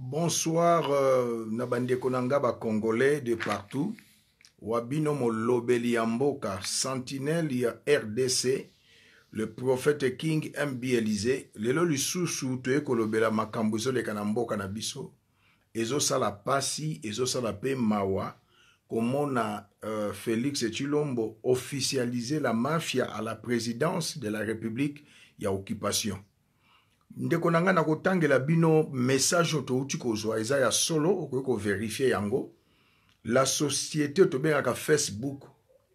bonsoir euh, na bandeko na nga bacongolais de partout wabino molobeli ya mboka sentinelle ya rdc le prophète king mb elize lelo lisusu toye kolobela makambo ezoleka na mboka na biso ezosala pasi ezosala mpe mawa komona euh, félix chilombo officialize la mafia à la présidence de la république ya occupation ndeko na ngai na kotangela bino message oyo touti kozwa eza ya solo okoki koverifie yango la société oyo tobengaka facebook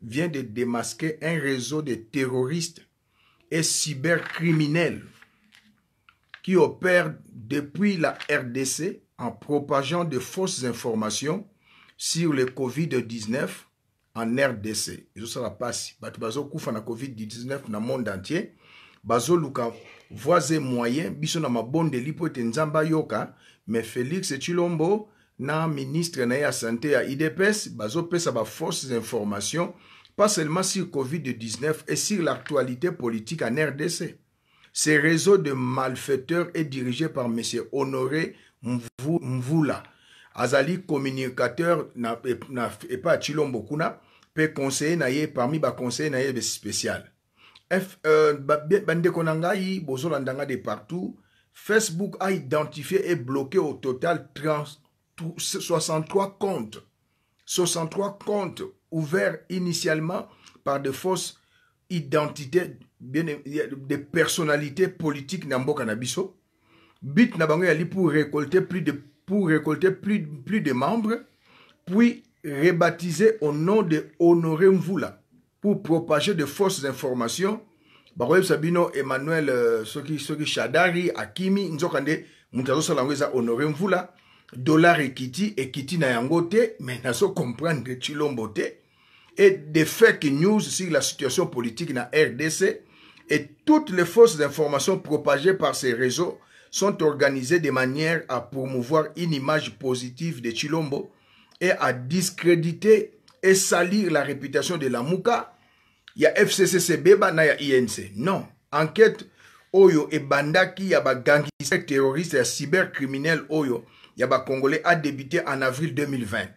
vient de démasquer un réseau de terroristes et cybercriminels qui opère depuis la RDC en propageant de fausses informations sur le COVID-19 en RDC. Ezosala pasi bato bazokufa na COVID-19 na monde entier bazoluka Vois et moyens biso na mabonde mpo Yoka, félix chilombo na ministre na Santé à à ya idps bazopesa forces informations pas seulement sur covid-19 et sur l'actualité politique en rdc ce réseau de malfaiteurs est dirigé par m honoré mvula azali communicateur na, pas chilombo kuna peut conseiller na parmi ba na ye spécial Euh, bandeko na ngai bozolanda nga de partout facebook a identifié et bloqué au total 63 comptes 63 comptes ouverts initialement par de fausses identités bien de personnalités politiques na mboka na biso bit na bango yali pour récolter plus de pour récolter plus, plus de membres puis rebaptiser au nom de Honoré Mvula pour propager de fausses informations bakoyebisa sabino emmanuel euh, soki soki shadari akimi nzokande moto azosala vous là... ...Dollar et dollar ...et Kitty na yango te mais comprendre chilombo et des fake news sur la situation politique na rdc et toutes les fausses informations propagées par ces réseaux sont organisées de manière à promouvoir une image positive de Chilombo et à discréditer et salir la réputation de la Mouka ya fccb na ya inc non enquête oyo ebandaki ya bagangiste terroriste ya cybercriminel oyo ya bacongolais a débuté en avril 2020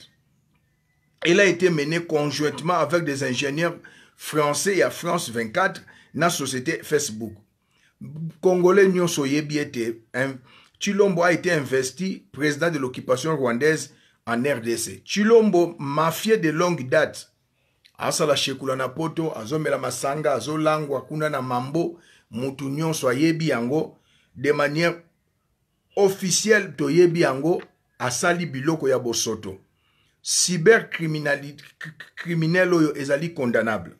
elle a été menée conjointement avec des ingénieurs français ya france 24 na société facebook congolais nyonso oyebi ete chilombo a été investi président de l'occupation rwandaise en rdc chilombo mafieux de longue date asala shekula na poto azomela masanga azolangwa kuna na mambo mutu nyonso ayebi yango de manière officielle toyebi yango asali biloko ya bosoto cybercriminel oyo ezali condamnable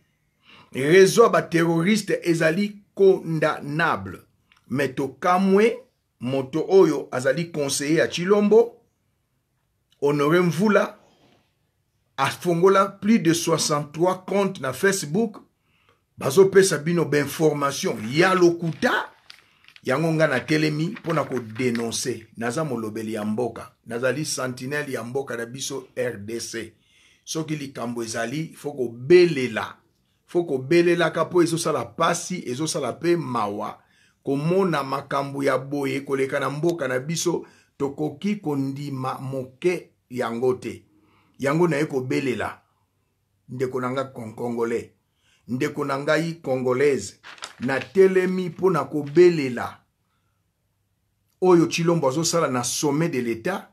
réseau ya baterroriste ezali condamnable me tokamwe moto oyo azali conseiller ya chilombo honoré mvula afongola plus de 63 compte na facebook bazopesa bino bainformation ya lokuta yango ngai natelemi mpo na kodenonse naza molobeli ya mboka nazali sentinele ya mboka na biso rdc soki likambo ezali fo kobelela fo kobelelaka mpo ezosala pasi ezosala mpe mawa komona makambo ya boye koleka na mboka na biso tokoki kondima moke yango te yango naye kobelela ndeko na ngai congolais ndeko na ngai congolaise natelemi mpo na kobelela oyo chilombo azosala na sommet de l'etat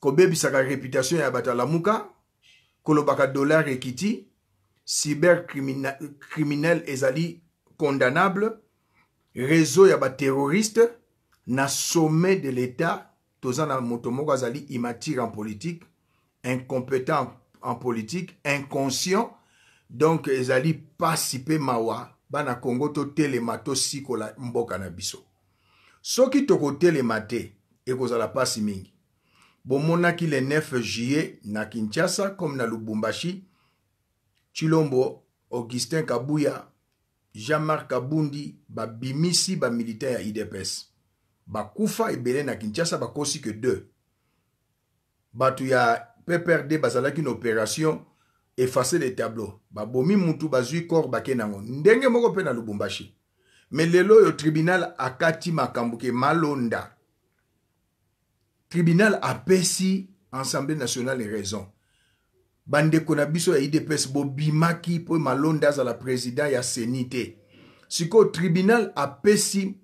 kobebisaka reputation ya bato alamuka kolobaka dollar ekiti cyber criminel ezali condamnable réseau ya baterroriste na sommet de l'etat toza na moto moko azali immature en politique incompétent en politique inconscient donc ezali pasi mpe mawa bana kongo totelema tosikola mboka na biso soki tokotelema te ekozala pasi mingi bomonaki le 9 juillet na kinshasa comme na lubumbashi chilombo augustin kabuya jean-marc kabundi babimisi bamilitaire ya idps bakufa ebele na kinshasa bakosi ke 2 bato ya pprd bazalaki na opération efase le tableau babomi mutu bazwi corps bake nango ndenge moko mpe na lubumbashi me lelo oyo tribunal akati makambo ke malonda tribunal apesi assemblée nationale raison bandeko na biso ya idps bobimaki mpo malonda azala président ya seni te sikoyo tribunal apesi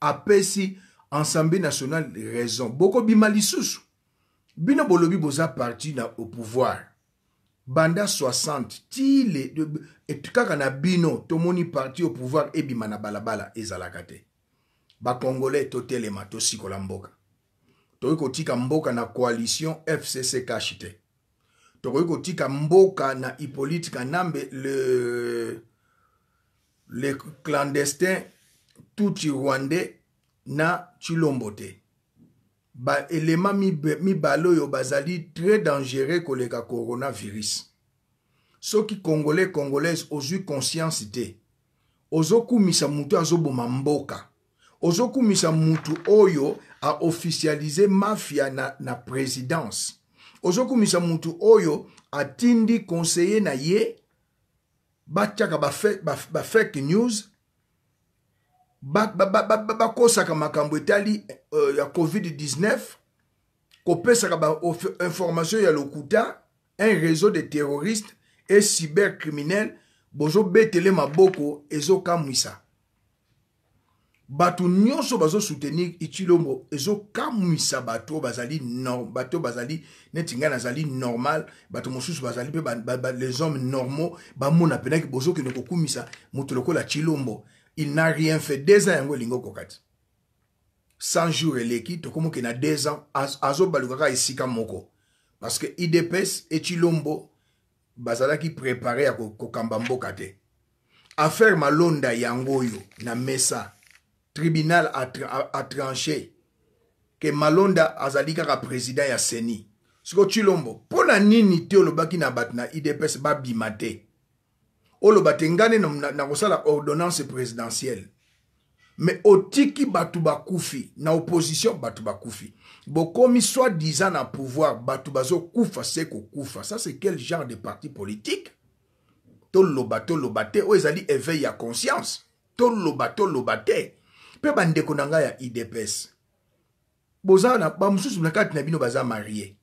apesi assemblée nationale raison bokobima lisusu bino bolobi boza parti na au pouvoir banda 60 ti le kaka na bino tomoni parti au pouvoir ebima na balabala ezalaka te bakongolais totelema tosikola mboka tokoki kotika mboka na coalition fcc kashi te tokoki kotika mboka na hippolyte kanambe le, le clandestin tuti rwandais na chilombo te baelema mibale oyo bazali très dangereux koleka coronavirus soki congolais congolaise ozwi conscience te ozokumisa mutu azoboma mboka ozokumisa mutu oyo aofficialize mafia na, na présidence ozokumisa mutu oyo atindi conseiller na ye batiaka bafake ba, ba, ba fake news bakosaka makambo etali euh, ya covid-19 kopesaka bainformation ya lokuta un réseau de terroristes e cybercriminel bozobetele maboko ezokamwisa bato nyonso bazosoutenir itilombo ezokamwisa bato bazali bato bazali neti ngai nazali normal bato mosusu bazali mpe les hommes normaux bamona mpenaki bozokende kokumisa moto lokola chilombo il n'a rien fait deux ans yango elingi okoka jours eleki que na deux ans balukaka ici ka moko parce que idps chilombo bazala qui préparait ya kokamba mboka te affaire malonda yangoyo na mesa tribunal a tranché que malonda azali kaka président ya seni Sko tilombo mpo nini te baki na bat na idps babima mate Olo te na, na ordonnance présidentielle mais otiki batuba kufi na opposition batuba bakufi bokomi soit disant na pouvoir batubazo kufa se kufa ça c'est quel genre de parti politique toloba toloba l'obate, oyo ezali éveil ya conscience toloba l'obato lobate. Pe bandeko konanga ya idps Bozana, na bamosusu na kati na bino baza marié.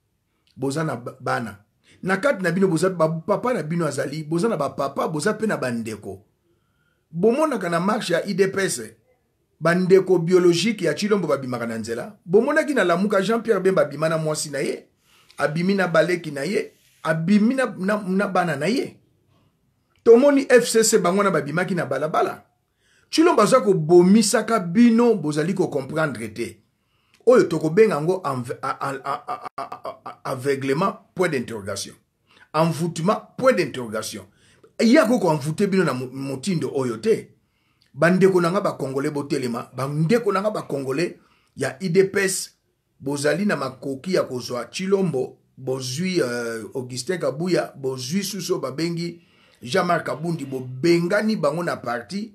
Bozana bana na kati na bino boza bapapa na bino azali boza na bapapa boza mpe na bandeko bomonaka na marshe ya idps bandeko biologike ya chilombo babimaka na nzela bomonaki na lamuka jean pierre bemba abima na mwasi na ye abimi na baleki na ye abimi na, na, na bana na ye tomoni fcc bango na babimaki na balabala chilombo aza kobomisaka bino bozali kokomprendre te oyo tokobenga yango aveuglement point d'interrogation envoûtement point d'interrogation ya koko envoûte bino na motindo oyo te bandeko na nga bakongole botelema bandeko na nga bakongole ya idps bozali na makoki ya kozwa chilombo bozwi uh, augustin kabuya bozwi susu oyo babengi jean-marc abundi bobengani bango na parti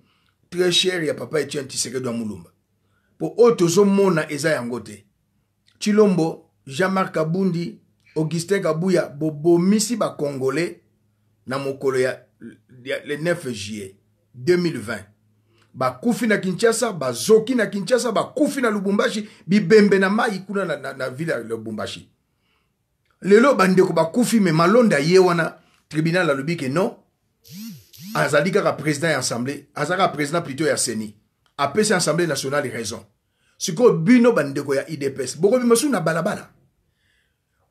très cher ya papa etienne tisekedo ya mulumba po oyo tozomona eza yango te chilombo jean-marc kabundi augustin kabuya bobomisi bacongolais na mokolo ya, ya le 9 juillet 2020 bakufi na kinshasa bazoki na kinshasa bakufi na lubumbashi bibembe na mai kuna na, na, na ville ya lubumbashi lelo bandeko bakufi me malonda ye wana tribunal alobi ke non azali kaka président ya assemblée aza kaka président plutôt ya seni apesi assemblée nationale raison sikoyo bino bandeko ya idps bokobima suku na balabala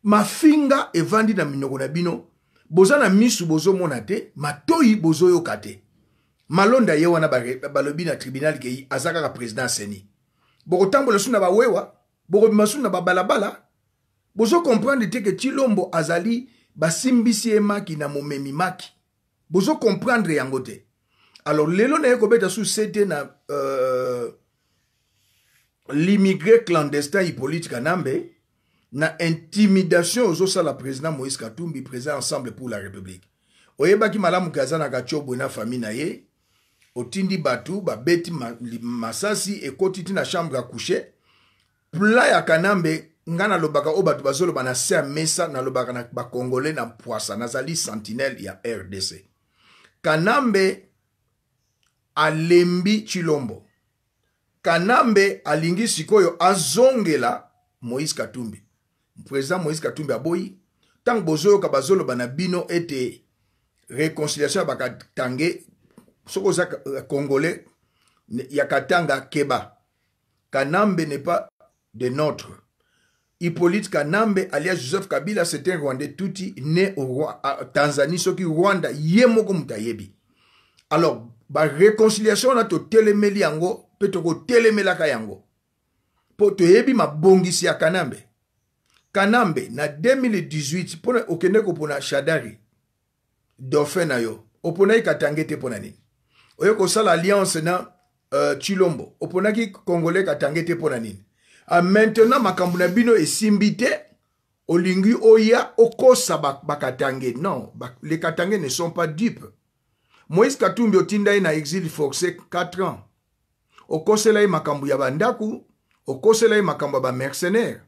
mafinga evandi na minyoko na bino boza na misu bozomona te matoi bozoyoka te malonda ye wana balobi na tribunal kei aza kaka président seni bokotambola suku na bawewa bokobima suku na babalabala bozokomprendre te ke ti lombo azali basimbisi ye maki na momemi maki bozokomprendre yango te alors lelo na ye kobeta su sete na euh, l'immigré clandestin Hippolyte Kanambe na intimidation ozosala président Moïse Katumbi président ensemble pour la République oyebaki malamu kaza na katiobwe na famille na ye otindi bato babeti ma, masasi ekoti ti na chambre ya couche pla ya kanambe ngai nalobaka oyo bato bazoloba na se ya mesa nalobaka na bakongole na pwasa nazali sentinele ya rdc kanambe alembi chilombo kanambe alingi sikoyo azongela moïse katumbi président moïse katumbi aboyi ntango bozoyoka bazoloba na bino ete réconciliation ya bakatange soki oza euh, congolais ya katanga keba kanambe n'est pas de notre hippolyte kanambe alias joseph kabila c'est un rwandais tuti né au roi à tanzanie soki rwanda ye moko moto ayebi alors baréconciliation wana totelemeli yango mpe tokotelemelaka yango mpo toyebi mabongisi ya kanambe kanambe na 2018 mpo okende kopona shadari dauphin na yo oponaki katange te mpo na nini oye kosala alliance na uh, chilombo oponaki congolais katange te mpo na nini ah, maintenant makambo na bino esimbi te olingi oya okosa bakatange non les katange ne sont pas dupes moïse katumbi otinda ye na exil forcé 4 ans okosela ye makambo ya bandaku okosela ye makambo ya bamercenaire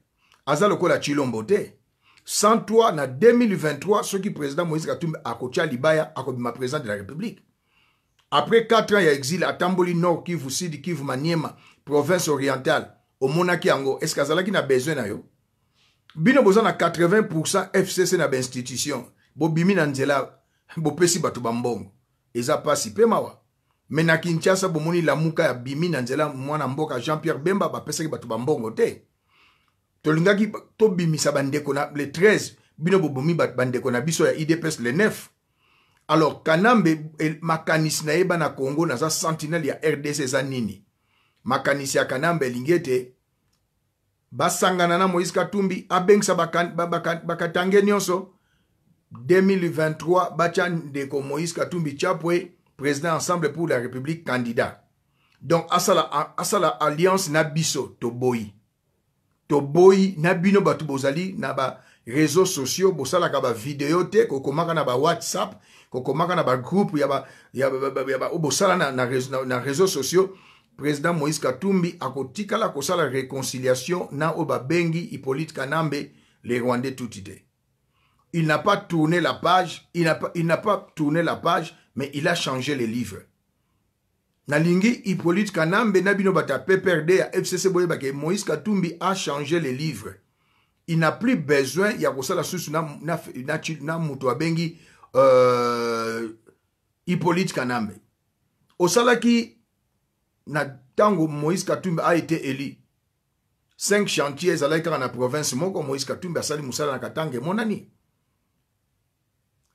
aza lokola tshilombo te sans toi na 2023 soki président moïse katumbi akotya libaya akobima président de la république après 4 ans ya exile atamboli nord kivu sud kivu maniema province orientale omonaki yango eske azalaki na besoin na yo bino boza na 80 fcc na bainstitution bobimi na nzela bopesi bato bambongo eza pasi mpe mawa me na kinshasa bomoni lamuka ya bimi na nzela mwana mboka jean pierre bemba bapesaki bato bambongo te tolingaki tobimisa bandeko na le 13 bino bobomi bandeko na biso ya idps le 9 alors kanambe makanisi nayeba na congo naza sentinele ya rdc eza nini makanisi ya kanambe elingi ete basangana na moïse katumbi abengisa bakatange nyonso 2023 batya ndeko moïse katumbi tyapwe président Ensemble pour la République candidat. Donc, asala, asala alliance na biso, toboyi. Toboyi, na bino batu bozali, na ba réseaux sociaux, bosala ka ba vidéo te, kokomaka na ba WhatsApp, kokomaka na ba groupe, ya yaba, ya ya baba bosala na, na, na, na réseaux sociaux, président Moïse Katumbi akotikala kosala réconciliation na oba Bengi Hippolyte Kanambe les Rwandais tout idée. Il n'a pas tourné la page, il n'a pas, il n'a pas tourné la page, mais il a changé les livres. Nalingi Hippolyte Kanambe Nabino Bata PPRD à FCC que Moïse Katumbi a changé les livres. Il n'a plus besoin ya sala susu na na na, na mutu abengi euh, Hippolyte Kanambe. Osalaki na tango Moïse Katumbi a été élu. Cinq chantiers à kaka na province moko Moïse Katumbi asali mosala na katanga Monani.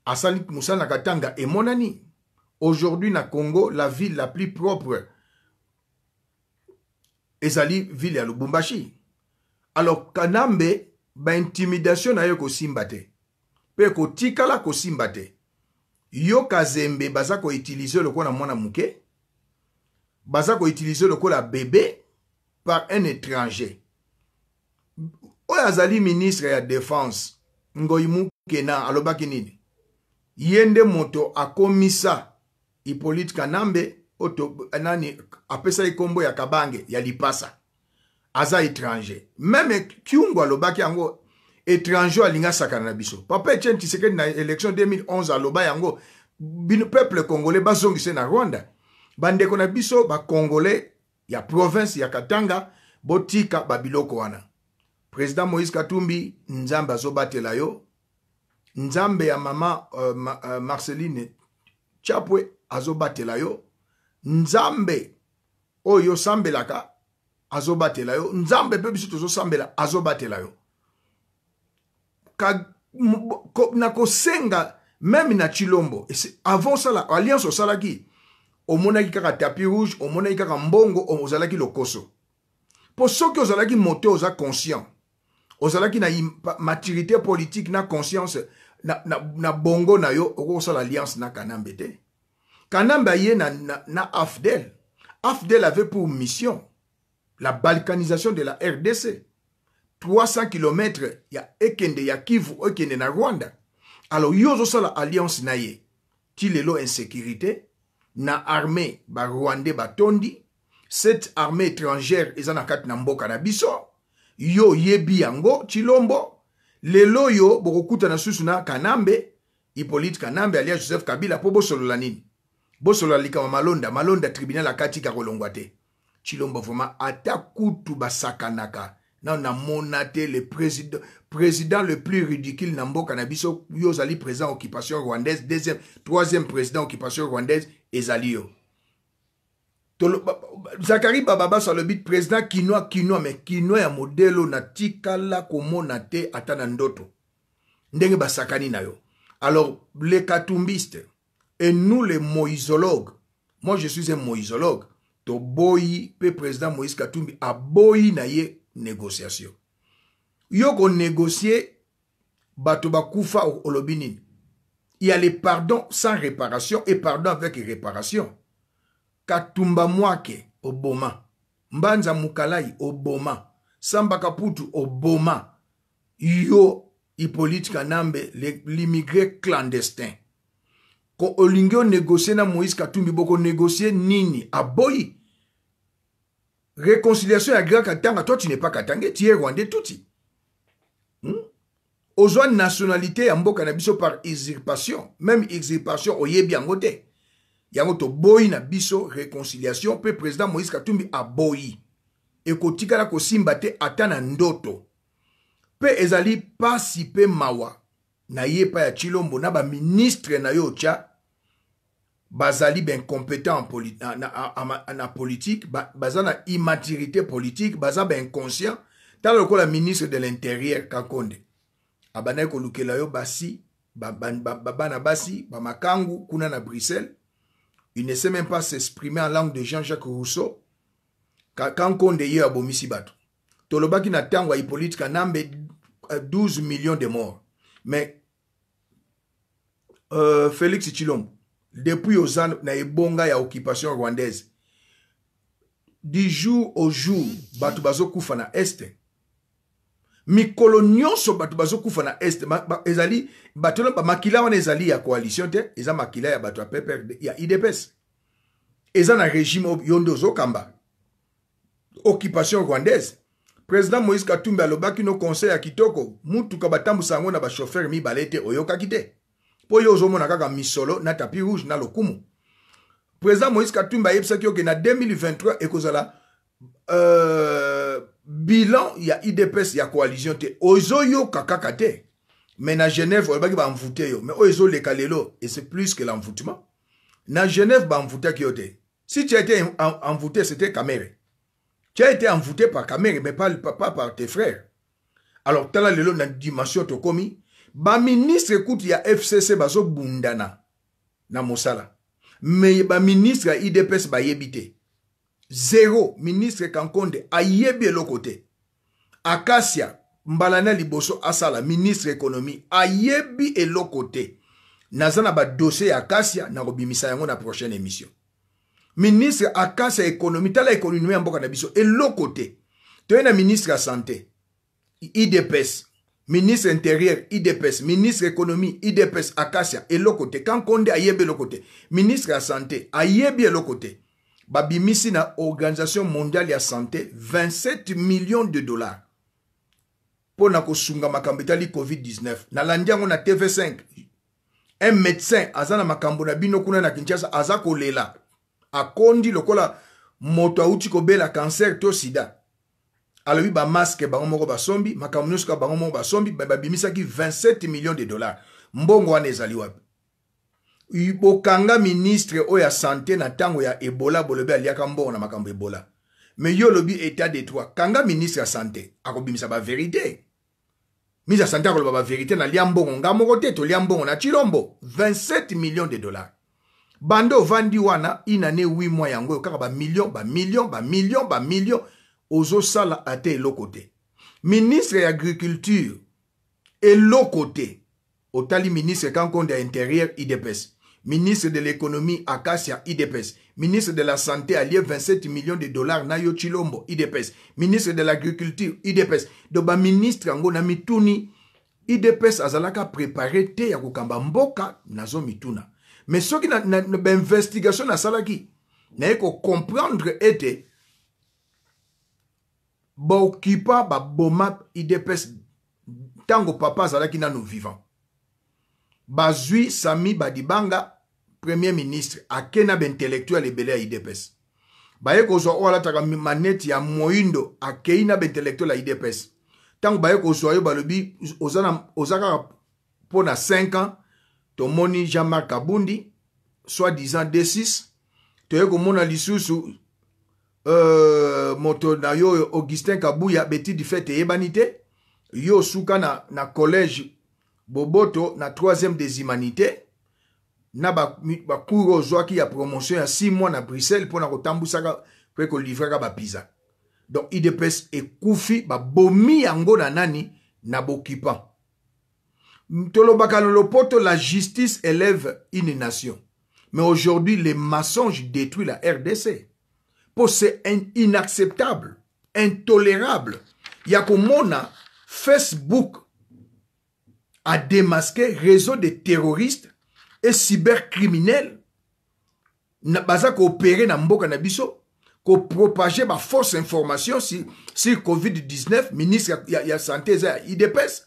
Asali musala na katanga monani. aujourd'hui na Congo la ville la plus propre ezali ville ya Lubumbashi alors kanambe ba intimidation na yo kosimba te mpe kotikala kosimba te yo kazembe baza koutilize lokola mwana moke baza koutilize lokola bebe par un étranger oyo azali ministre ya défense ngoi mukena alobaki nini ye nde moto akomisa hippolyte kanambe oto nani apesaki nkombo ya kabange ya lipasa aza étranger meme kiungu alobaki yango étranger alingi asakana na biso papa etienne tisekedi na élection 2011 aloba yango bino peuple congolais bazongise na rwanda bandeko na biso bacongolais ya province ya katanga botika babiloko wana président moïse katumbi nzambe azobatela yo nzambe ya mama uh, ma, uh, marceline chapwe azobatela yo nzambe oyo osambelaka azobatela yo nzambe mpe biso tozosambela azobatela yo ka, ko, na kosenga meme na chilombo avant osala alliance osalaki omonaki kaka tapis rouge omonaki kaka mbongo ozalaki lokoso mpo soki ozalaki moto oza conscient ozalaki na maturité politique na conscience na, na, na bongo na yo okokosala alliance na kanambe te Kanamba na, na, AFDEL. AFDEL avait pour mission la balkanisation de la RDC. 300 km ya ekende ya Kivu ekende na Rwanda. Alors yozo la alliance na ye. Ti na armée ba Rwanda ba tondi. Cette armée étrangère eza na nambo na Yo yebi yango chilombo. Lelo yo susuna susu na Kanambe Hippolyte Kanambe alias Joseph Kabila Pobo Sololanin. bosolola likambo malonda malonda tribunal akatika kolongwa te chilombo vraimen ata kutu basakanaka nao namona te le président, président le plus ridicule na mboka na biso yo ozali président occupation rwandaise deuxième troisième président occupation rwandaise ezali yo zakari bababaso alobi président kinois kinois me kinois ya modele natikala komona te ata na ndoto ndenge basakani na yo alors le katumbiste Et nous, les moïsologues, moi je suis un moïsologue, toboyi pe président Moïse Katumbi aboyi na ye négociation. Yo ko négocier bato bakufa olobi nini? Il y a les pardons sans réparation et pardon avec réparation. Katumba mwake oboma. Mbanza Mukalai oboma. Samba Kaputu oboma. Yo Hippolyte Kanambe l'immigré clandestin ko olingi onegosie na moïse katumbi bokonegosie nini aboyi réconciliation ya grand katanga toi tu n'es pas katange tu es rwandais tuti hmm? ozwa nationalité ya mboka na biso par usurpation même usurpation oyebi yango te yango toboyi na biso réconciliation mpe président moïse katumbi aboyi ekotikala kosimba te ata na ndoto mpe ezali pasi mpe mawa na ye epai ya chilombo na baministre na yo otya bazali ben compétent en, en, en, en, politique, baza na immaturité politique, bazali ben inconscient. le la ministre de l'intérieur Kakonde. Abana la yo basi, babana basi, bamakangu kuna na Bruxelles. Il ne sait même pas s'exprimer en langue de Jean-Jacques Rousseau. Kakonde ye abomisi bato. Tolobaki na tango politique nambe 12 euh, millions de morts. Mais euh, Félix Chilombo depuis oza na ebonga ya occupation rwandaise du jour au jour bato bazokufa na este mikolo nyonso bato bazokufa na este ba, ba, ezali bato ba, makila wana ezali ya coalition te eza makila ya bato ya pprd ya idps eza na régime yo nde ozokamba occupation rwandaise président moïse katumbi alobaki no conseil ya kitoko mutuka batambusa yango na bashofer mibale te oyokaki te mpo a ozomona kaka misolo na tapi rouge na lokumu président moïse katumba ayebisaki oke na 2023 ekozala euh, bilan y ya idps a coalition te yo kaka te mais na genève va bamvute yo mais ozo le kalelo, et c'est plus que l'envoûtement na genève qui yo yote. si tu as été envoûté c'était Kamere. tu as été envoûté par Kamere, mais pas, par tes frères alors tala dans la dimension commis. baministre kutu ya fcc bazobundana na mosala me baministre ya idps bayebi te zero ministre kankonde ayebi eloko te akasia mbala na liboso asala ministre ekonomi ayebi eloko te naza na badossier ya akasia nakobimisa yango na prochaine émission ministre akasia ekonomi tala ekonomi ya mboka na biso eloko te toye na ministre ya sante idps ministre intérieur idps ministre économie idps akasia eloko te kanko nde ayebi eloko te ministre ya sante ayebi eloko te babimisi na organisation mondiale ya sante 27 millions de dollars mpo na kosunga makambo etali covid-19 nalandi yango na tv5 un médecin aza na makambo na bino kuna na kinshasa aza kolela akondi lokola moto awuti kobela cancer to sida alobi bamaske bango moko basombi makambo nyonso kaka bango moko basombi babimisaki 27 millions de dollars mbongo wana ezali wapi bokanga ministre oyo ya sante na ntango ya ebola bolobi aliaka mbongo na makambo ebola me yo olobi etat detroi kanga ministre ya sante akobimisa baverité ministre ya sante akoloba baverité nalia mbongo nga moko te tolia mbongo na chilombo 27 millions de dollars bando ovandi wana inane 8 mois yango oyo kaka bamillion bamillion bamillion bamillion Ozo ate a te ministre l'Agriculture agriculture locoté. Au otali ministre kankonde de intérieur idps ministre de l'économie akasia idps ministre de la santé lié 27 millions de dollars na yo chilombo idps ministre de l'agriculture idps Doba ministre Ango na mituni idps azalaka prépare te ya na mboka mituna. mais soki na, na, na salaki, qu'il faut comprendre. baokipa baboma idps ntango papa azalaki nano vivant bazwi sami badibanga premier ministre ake na baintellectuel ebele ya idps baye kozwa oyo alataka maneti ya moyindo akei na baintellectuel ya idps ntango baye kozwa yo balobi oza kaka mpo na 5 ans tomoni jean-marc abundi soi disant d6 toye komona lisusu Euh, moto na yo augustin kabuya betidi fete Ebanite, yo suka na, collège boboto na troisième e des humanités na ba ba qui ya promotion ya six mois na bruxelles pour na kotambusaka livra ba pisa donc idps ba bomi yango na nani na Bokipa. tolo na la justice élève une nation mais aujourd'hui les mensonge détruisent la rdc mpo c'est inacceptable intolérable ya komona facebook ademaske réseau de terroriste e cybercriminel baza koopere na mboka na biso kopropage bafausse information sur, sur covid-19 ministre ya, ya santé eza ya idps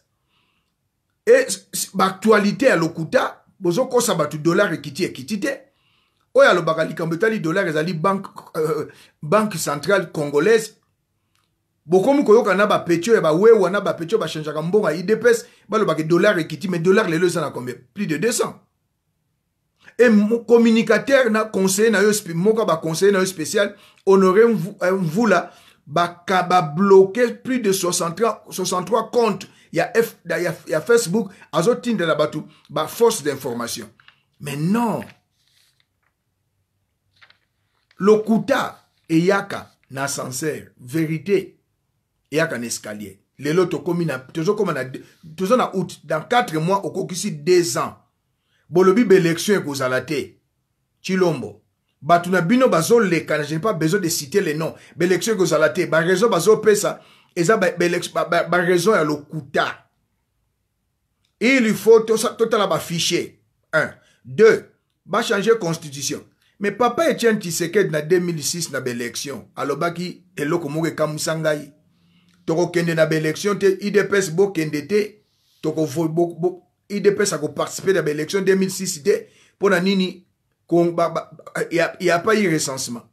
e baaktualité ya lokuta bozokosa bato dollar ekiti ekiti te oyo alobaka likambo etali dollar ezali banke euh, banque centrale congolaise bokomi koyoka na bapeti oyo bawewa na bapeti oyo bachangeaka mbongo ya idps balobaka dollar ekiti mais dollar lelo eza na combien plus de 200 e communicateur na conseiller na yo moko baconseiller na yo spécial honoré euh, mvula baka babloke plus de 63, 63 compte ya, F, ya, ya facebook azotindela bato baforce d'information mais non lokuta eyaka na ascenseur vérité eyaka na escalier lelo tokómi na tozokóma na toza na out dans 4 mois okokisi 2 ans bolobi baélection ekozala te chilombo bato na bino bazoleka je n'ai pas besoin de citer le nom baélection ekozala te baraison bazopesa eza baraison ya lokuta il faut totala bafichier 1 2 bachange constitution me papa etienne tshisekedi na 2006 na baelektio alobaki eloko moko ekamwisa ngai tokokende na baelektio te idps bokende te idps akoparticipe na baelektio 2006 te mpo na nini ya pas eu recensement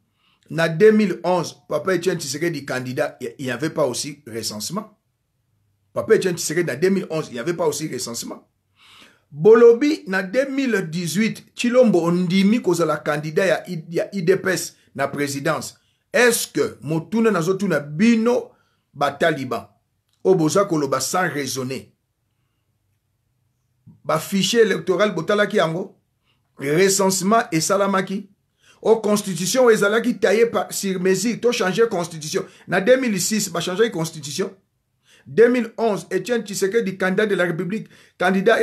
na 2011 papa etienne tshisekedi candidat il n'y avait pas aussi recensement papa etienne tshisekedi na 2011 il n'y avait pas aussi recensement bolobi na 2018 chilombo ondimi kozala kandida ya, ya idps na présidence estce motuna nazotuna bino bataliban oyo boza koloba sans raisonner bafichier électoral botalaki yango recensement esalamaki o constitution oyo ezalaki taye sur mesure tochange constitution na 2006 bachangeaki constitution 2011, Etienne Tshisekedi, candidat de la République, candidat à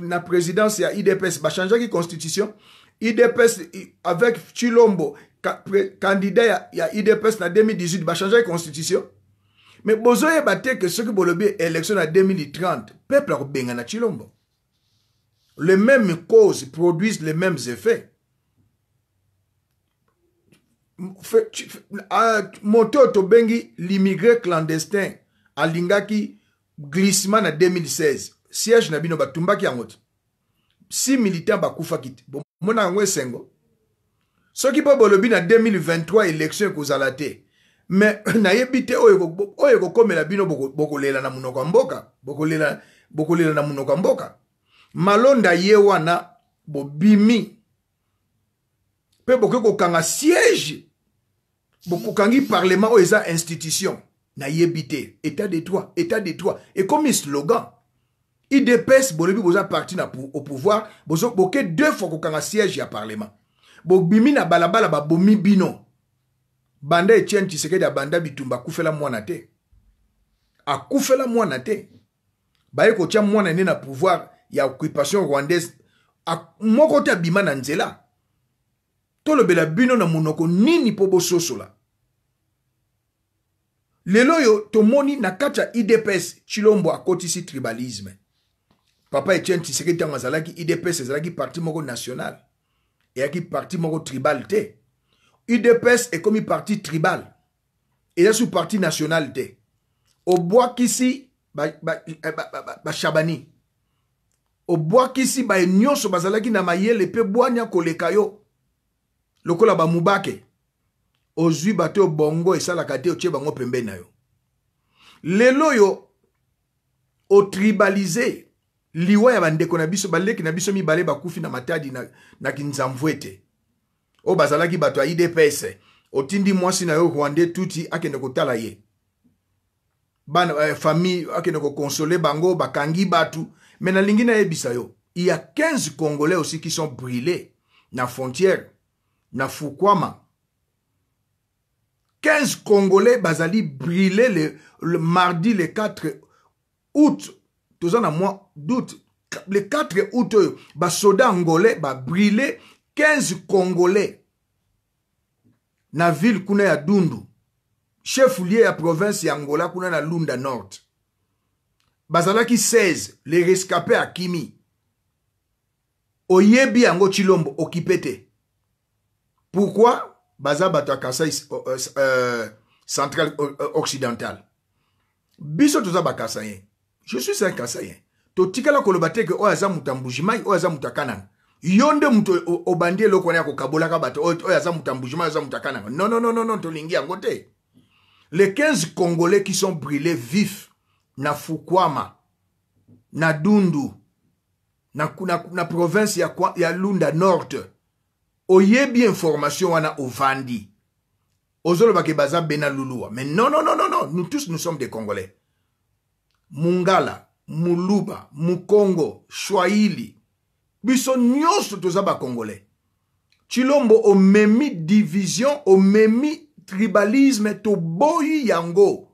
la présidence à IDPS, va changer la constitution. IDPS, avec Chilombo, candidat à IDPS en 2018, va changer la constitution. Mais Bozo est que ce qui est élection en 2030, peuple a à Chilombo. Les mêmes causes produisent les mêmes effets. Ah, Moto Tobengi, l'immigré clandestin, alingaki glissement na 2016 siège na bino batumbaki yango te si militant bakufaki te bomona yango esengo soki mpo bolobi na 2023 élection ekozala te me nayebi te oyo ekokomela bino bokolela na monoko ya mboka bokolela boko na monoko ya mboka malonda ye wana bobimi mpe bokoki kokanga siège bokokangi parlement oyo eza institution Na yebite, état de droit état de droit comme slogan idps bolobi boza parti na au pouvoir boke deux fois kokanga siège ya parlement bimi na balabala bomi bino banda etienne tisekedi abanda bitumba akufela mwana te akufela mwana te baye tia mwana nde na pouvoir ya occupation rwandaise moko te abima na nzela tolobela bino na monoko nini mpo bososola lelo oyo tomoni na kati ya idps chilombo akotisi tribalisme papa etienne tiseke ntango azalaki idps ezalaki parti moko national eyaki parti moko tribal te idps ekomi parti tribal eza su parti national te obwakisi bashabani ba, ba, ba, obwakisi baye nyonso bazalaki na mayele mpe bwanya koleka yo lokola bamubake ozwi bato oyo bongo esalaka te otie bango pembeni na yo lelo oyo otribalize liwa ya bandeko na biso baleki na biso mibale bakufi na matadi na, na kinzamvu ete oyo bazalaki bato ya idps otindi mwasi na yo rwandais tuti akende kotala ye bana eh, famille akende kokonsole bango bakangi bato me nalingi nayebisa yo il y a 15 congolais aussi qui sont brûlés na frontière na fukwama 15 congolais bazali brûlé le, le mardi le 4 août toza na mois d'août le 4 août oyo basoda angolais babrûlé 15 congolais na ville kuna ya dundu chef lieu ya province ya angola kuna na lunda nord bazalaki 16 le rescapé akimi oyebi yango chilombo okipe te pourquoi baza bato ya kasai euh, centrale occidentale biso toza bakasayen je suis un kasayen To koloba te ke oyo aza Oaza ya Yonde oyo obandi eloko wana bato oyo aza moto Non, non non non non tolingi yango ngote. les 15 congolais qui sont brûlés vifs na fukwama na dundu na, na, na province ya, ya lunda nord. oyebi information wana ovandi ozolobaka baza bena luluwa mais non non non non non nous tous nous sommes des congolais mungala muluba mukongo swahili biso nyonso toza bacongolais chilombo omemi division omemi tribalisme toboyi yango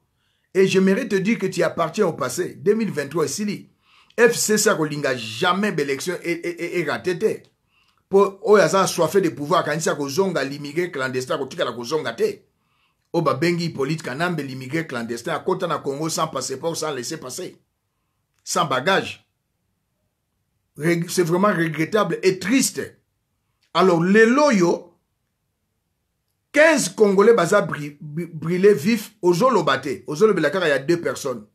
et j'aimerais te dire que tu appartiens au passé 2023 esili fcc akolinga jamais baélection eratete e, e, e, mpo oyo aza na de pouvoir akanisi ya kozonga l'immigré clandestin akotikala kozonga te oyo babengi hippolyte kanambe l'immigré clandestin akota na congo sans passeport sans laisser passer sans bagage c'est vraiment regrettable et triste alors les loyaux, 15 congolais baza bri, bri, ozolo ont été battus, il y a deux personnes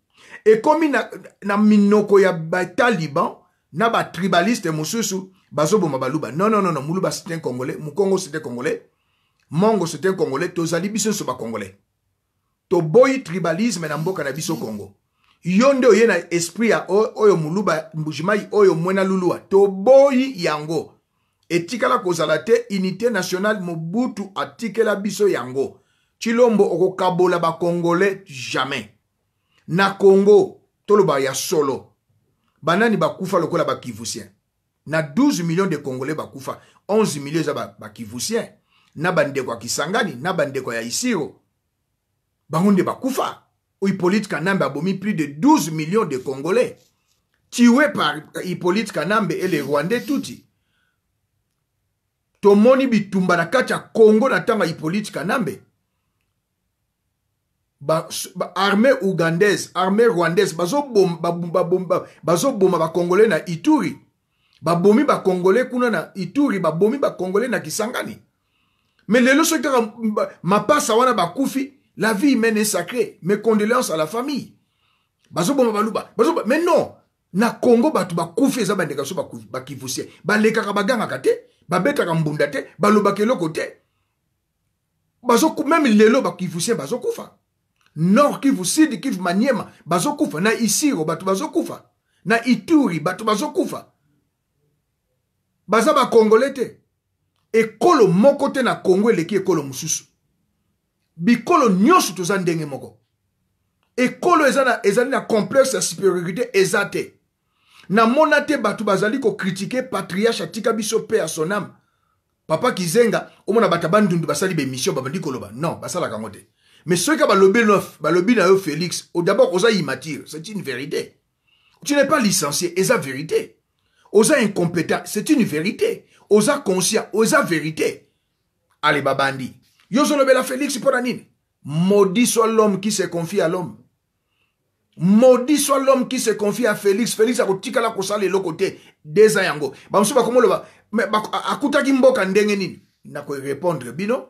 Et comme na, na minoko ya Liban na tribaliste mosusu bazoboma baluba non non non muluba c'est un congolais mukongo c'est un congolais mongo c'est un congolais tozali biso nyonso bacongolais toboyi tribalisme na mboka na biso congo yo nde oye na esprit ya oyo muluba mbujimai oyo mwena luluwa toboyi yango etikala kozala te unité nationale mobutu atikela biso yango ti lombo okokabola bakongole jamais na congo toloba ya solo banani bakufa lokola bakivusien na 12 millions de congolais bakufa 11 millions eza bakivusien ba na bandeko ya kisangani na bandeko ya isiro bango nde bakufa oyo hippolyte kanambe abomi plus de 12 millions de congolais tué par hippolyte kanambe e le rwandais tuti tomoni bitumba na kati ya congo na ntango ya hippolyte kanambe baarmée ba, ugandaise armée rwandaise bazoboma ba, ba, ba, ba, ba, ba, ba, ba, ba, bakongolais na ituri babomi bakongole kuna na ituri babomi bakongole na kisangani me lelo soki kaka mapasa wana bakufi la vie humaine est sacrée mes condoléances à la famille bazoboma baluba bazoba mais non na congo bato bakufi eza bandeka so bakivusie balekaka bagangaka te babetaka mbunda te balobaka eloko te même lelo bakivusien bazokufa nord kivu sud kivu maniema bazokufa na isiro bato bazokufa na ituri bato bazokufa baza bakongole te ekolo moko te na kongo eleki ekolo mosusu bikolo nyonso toza ndenge moko ekolo ezali na complexe ya supériorité eza te namona te bato bazali kokritike patriarche atika biso mpe ya sonam papa kizenga omona bato bandundu basali bemission babandi koloba non basalaka yango te mais soki balobi neuf balobi na yo félix d'abord oza immature c'est une vérité tu n'es pas licencié eza vérité Osa incompétent c'est une vérité Osa conscient osa vérité Allez, babandi yo la félix mpo nini maudit soit l'homme qui se confie à l'homme maudit soit l'homme qui se confie à félix félix a akotikala kosala le te deza yango akuta bakomoloba akuta kimbo ndenge nini répondre bino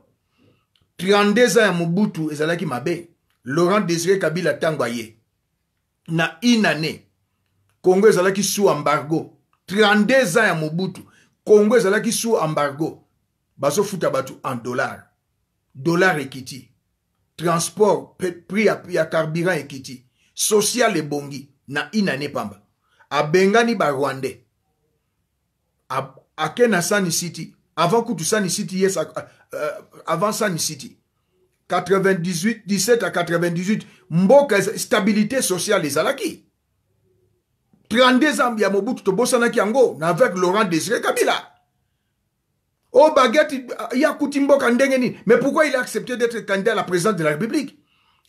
32 ans ya mobutu ki mabe laurent désiré kabila tangwaye. na une année congo ki sous embargo 32 ans ya mobutu congo ezalaki sous embargo bazofuta bato en dollar dollar ekiti transport prix ya, ya carburant ekiti social ebongi na inane pamba abengani barwandais ake na sani city avant kutu sani city yes, uh, avant sani city 98 17 à 98 mboka stabilité sociale ezalaki 32 ans a Mobutu tobosanaki yango na avec Laurent Désiré Kabila. Oh baguette ya a Koutimbo Kandengeni. mais pourquoi il a accepté d'être candidat à la présidence de la République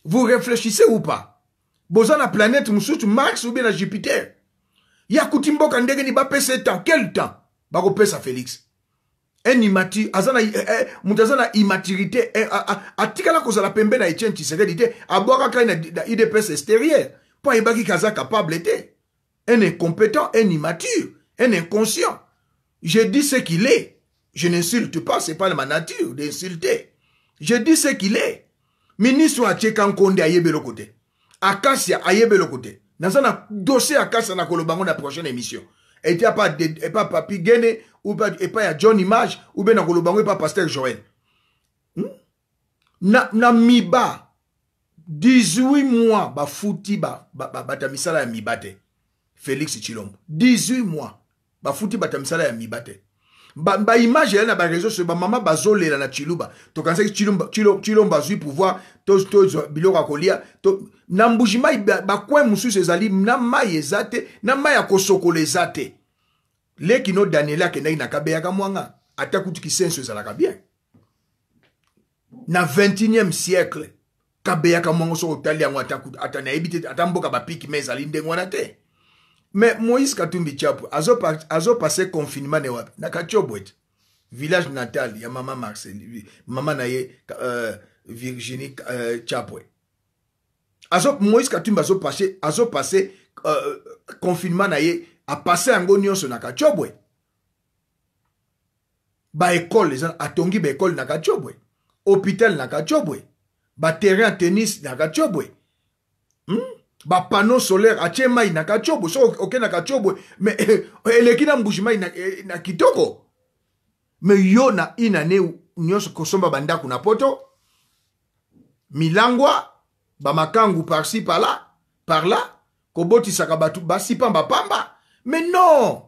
Vous réfléchissez ou pas Boza la planète Moussout, Mars ou bien la Jupiter. il y a il nini ba pesa temps quel temps Ba ça Félix. Un immature azana eh, eh, immaturité. immaturité eh, atikala la pembe na Etienne il te abwaka kai na IDPS extérieur. Po ayebaki kaza capable te un incompétent, un immature, un inconscient. Je dis ce qu'il est. Je n'insulte pas, ce n'est pas ma nature d'insulter. Je dis ce qu'il est. Ministre Konde ayebe l'autre côté. Akasia ayebe l'okote. côté. Dans un dossier Akasia na kolobango la prochaine émission. Et il a pas Papi Gene ou pas et pas John Image ou bien na kolobango pas pasteur Joël. Hmm? Na na miba 18 mois ba futi ba ba, ba, ta misala ya mibate. félix chilombo 18 mois bafuti bata misala ya miba te baimage ya na bareseau so bamama bazolela na chiluba tokanisaki chilombo azwi pouvoir tozwa biloko ya kolia na mbujimai bakwin mosusu ezali na mai eza te na mai ya kosokola eza te lekino daniele akendaki na kabeyaka mwanga ata kutu kisenso ezalaka bien na 21e siècle kabeyaka mwango soko otali yango ata nayebi te ata mboka bapikime ezali ndenge wana te Mais moïse katumbi azo passé confinement ne wapi na village natal ya mama marcel mama na ye euh, virginie uh, azo moïse katumbi azo passé euh, confinement na ye apase yango nyonso na kachobwe école, les atongi école na kachobwe hôpital na kachobwe terrain tennis na bapano solaire atie mai na kati oboye soki okendaka ti oboye me eh, eleki na mbushi mai eh, na kitoko me yo na ina ne nyonso kosomba bandako na poto milangwa bamakangu parsi pala parla kobotisaka bato basi pamba pamba me non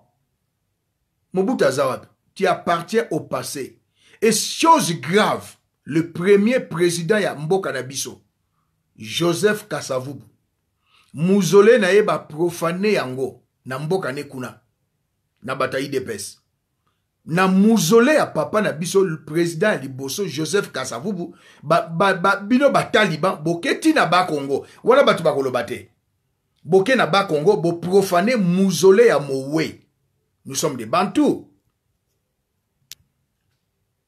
mobutu aza wapi tu appartiens au passé et chose grave le premier président ya mboka na biso joseph kasavubu muzole na ye baprofane yango na mboka ne kuna na bato ya idps na muzole ya papa na biso président ya liboso joseph kasavubu ba, ba, ba, bino bataliban boketi na bakongo wana bato bakoloba te boke na bakongo boprofane muzole ya mowe nous sommes des bantu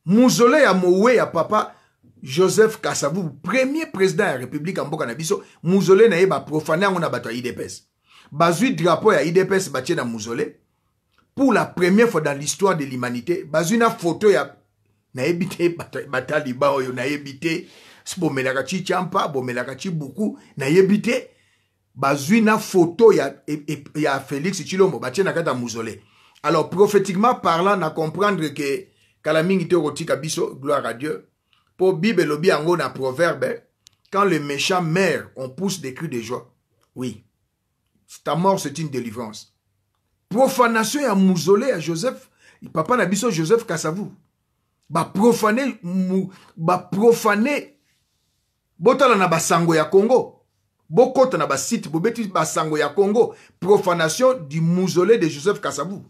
muzole ya mowe ya papa joseph Kassavou, premier président de la république en Bokanabiso, na naye ba na ye profané yango bato ya idps Bazui drapeau ya idps batie na pour la première fois dans l'histoire de l'humanité Bazui na foto ya nayebi batali ba oyo na te bomelaka melakachi champa bomelaka ti buku na ebite, Bazui na photo ya, ya félix chilombo batien na kata ya alors prophétiquement parlant na comprendre que Kalaming mingi te okotika biso gloire à dieu pour bible elobi proverbe hein. quand le méchant meurt on pousse des cris de joie oui ta mort c'est une délivrance profanation à mausolée à joseph papa na biso joseph kasavu Ba profané botala na basango ya congo bokota na basite bobeti basango ya congo profanation du mausolée de joseph kasavu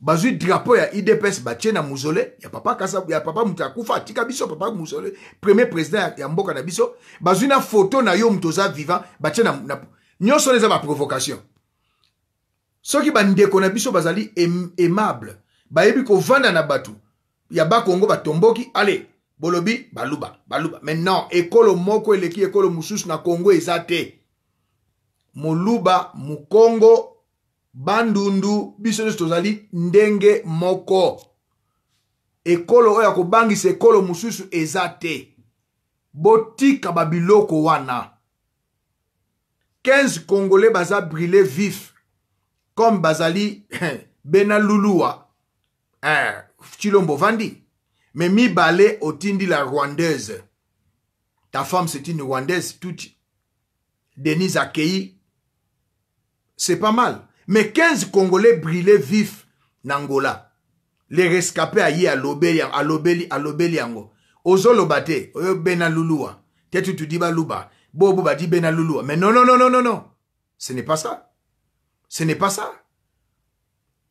bazwi drapeau ya idps batie na muzole ya papa kasa ya papa moto akufa atika biso papa muzole premier président ya mboka na biso bazwi na foto na yo moto oza vivant batie na, na nyonso wana eza baprovocation soki bandeko na biso bazali aim, aimable bayebi kovanda na bato ya bakongo batomboki ale bolobi baluba baluba mais non ekolo moko eleki ekolo mosusu na kongo eza te moluba mokongo bandundu biso nyonso tozali ndenge moko ekolo oyo ya kobangisa ekolo mosusu eza te botika babiloko wana 15 congolais baza brile vif comme bazali bena luluwa eh, chilombo vandi me mibale otindi la rwandaise ta femme c'est une rwandaise toute denise akei c'est pas mal mais 15 congolais brillaient vifs Angola, les rescapés à l'obéli... à l'obéli yango ozoloba te oyo bena T'es tu dis baluba bobo badi mais non non non non non non ce n'est pas ça ce n'est pas ça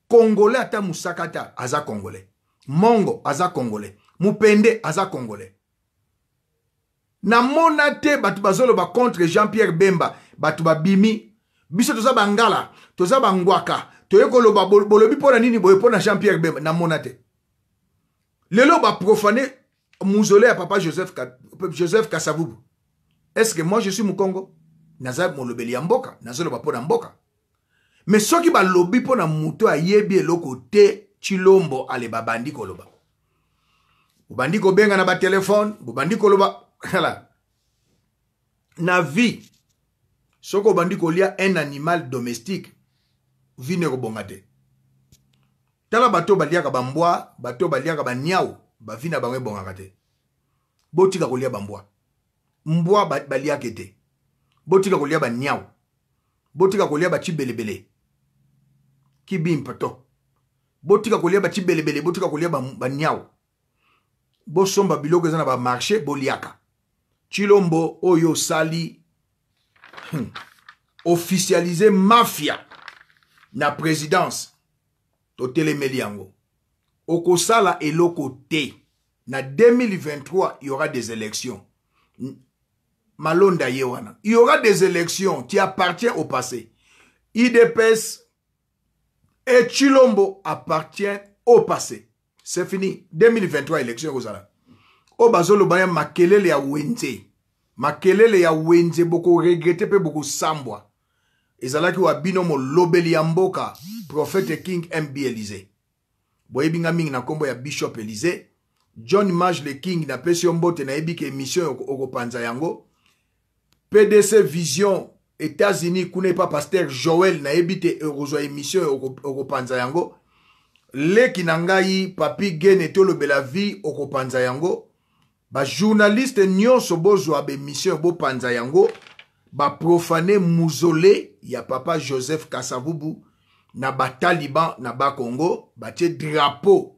congolais ta musakata aza congolais mongo aza congolais mupende aza congolais Namonate batu bato ba contre jean pierre bemba batuba Bimi biso toza bangala toza bangwaka toye koloba bolobi mpo na nini boye mpo na jean pierre bemba namona te lelo baprofane muzole ya papa joseph, joseph kasavubu estce moi je suis mokongo naza molobeli ya mboka nazoloba mpo na mboka me soki balobi mpo na moto ayebi eloko te chilombo ale babandi koloba bobandi kobenga na batelefone bobandi koloba na vie soki obandi kolia un animal domestique vino ekobonga te tala bato baliaka bambwa bato baliaka baniau bavi na bango ebongaka te botika kolia bambwa mbwa baliaka te botika kolia baniau botika kolia bacibelebele kibimpato botika kolia bacibelebele botika kolia baniau bosomba biloko eza na bamarché boliaka cilombo oyo osali Hmm. officialiser mafia na présidence totelemeli yango okosala eloko te na 2023 il y aura des élections hmm. malonda ye wana il y aura des élections qui appartient au passé idps et chilombo appartient au passé c'est fini 2023 élection ekozala oyo oh, bazoloba ya makelele ya wenze makelele ya wenze bokoregrete mpe bokosambwa ezalaki wa bino molobeli ya mboka profete king mb elize boyebi nga mingi na nkombo ya bishop elize john mage le king napesi yo mbote nayebi ke émission okopanza yango pdc vision états-unis kuna epa paster joel nayebi te okozwa émission okopanza yango leki na ngai papi gene tolobela vie okopanza yango bajournaliste nyonso Monsieur Bo Panza yango profané y ya papa joseph kasavubu na taliban na tie drapeau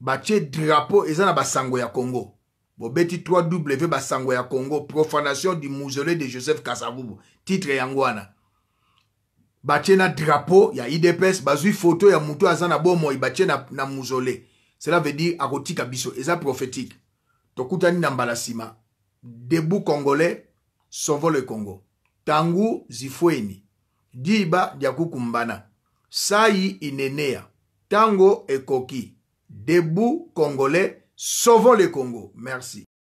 drapeau. tie drapeau. eza na basango ya kongo bobeti 3w basango ya Congo profanation du mouzolé de joseph kasavubu titre yango wana tie na drapeau ya idps y photo ya a azana bomo bomoi na, na mouzolé cela veut dire akotika biso eza prophétique tokutani na mbala nsima debu congolais sovo le congo tangu zifweni diba dia kukumbana sai inenea tango ekoki debu congolais sovo le congo merci